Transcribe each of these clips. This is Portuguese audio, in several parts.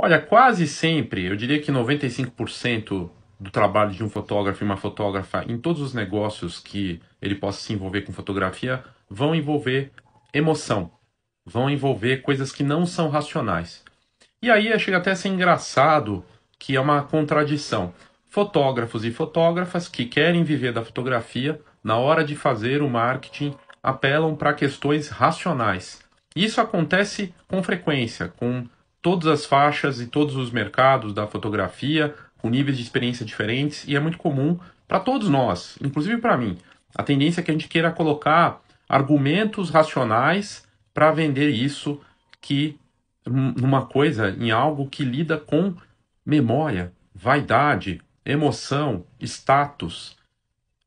Olha, quase sempre, eu diria que 95% do trabalho de um fotógrafo e uma fotógrafa em todos os negócios que ele possa se envolver com fotografia vão envolver emoção, vão envolver coisas que não são racionais. E aí eh, chega até a ser engraçado que é uma contradição. Fotógrafos e fotógrafas que querem viver da fotografia, na hora de fazer o marketing, apelam para questões racionais. Isso acontece com frequência, com todas as faixas e todos os mercados da fotografia, com níveis de experiência diferentes, e é muito comum para todos nós, inclusive para mim. A tendência é que a gente queira colocar argumentos racionais para vender isso que numa coisa, em algo que lida com memória, vaidade, emoção, status.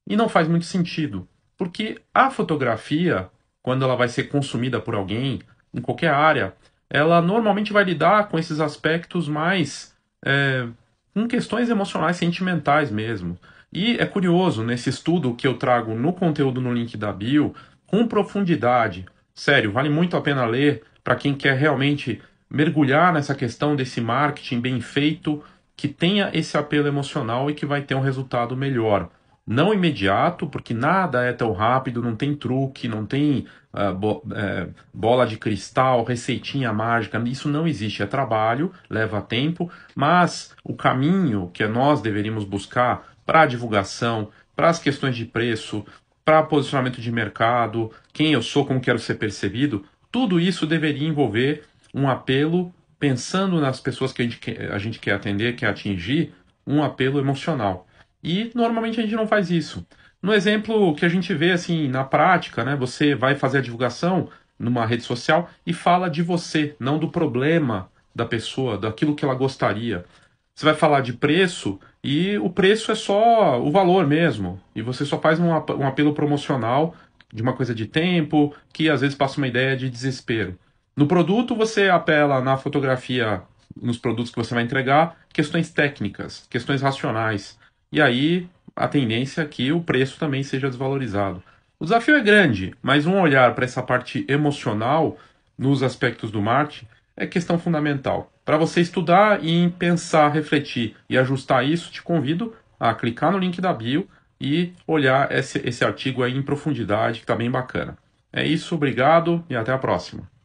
E não faz muito sentido, porque a fotografia, quando ela vai ser consumida por alguém em qualquer área, ela normalmente vai lidar com esses aspectos mais é, com questões emocionais, sentimentais mesmo. E é curioso, nesse estudo que eu trago no conteúdo no link da bio, com profundidade, sério, vale muito a pena ler para quem quer realmente mergulhar nessa questão desse marketing bem feito, que tenha esse apelo emocional e que vai ter um resultado melhor não imediato, porque nada é tão rápido, não tem truque, não tem uh, bo é, bola de cristal, receitinha mágica, isso não existe. É trabalho, leva tempo, mas o caminho que nós deveríamos buscar para a divulgação, para as questões de preço, para posicionamento de mercado, quem eu sou, como quero ser percebido, tudo isso deveria envolver um apelo pensando nas pessoas que a gente, quer, a gente quer atender, quer atingir, um apelo emocional. E normalmente a gente não faz isso. No exemplo que a gente vê assim na prática, né, você vai fazer a divulgação numa rede social e fala de você, não do problema da pessoa, daquilo que ela gostaria. Você vai falar de preço e o preço é só o valor mesmo. E você só faz um, um apelo promocional de uma coisa de tempo, que às vezes passa uma ideia de desespero. No produto, você apela na fotografia, nos produtos que você vai entregar, questões técnicas, questões racionais e aí a tendência é que o preço também seja desvalorizado. O desafio é grande, mas um olhar para essa parte emocional nos aspectos do Marte é questão fundamental. Para você estudar e pensar, refletir e ajustar isso, te convido a clicar no link da bio e olhar esse, esse artigo aí em profundidade, que está bem bacana. É isso, obrigado e até a próxima.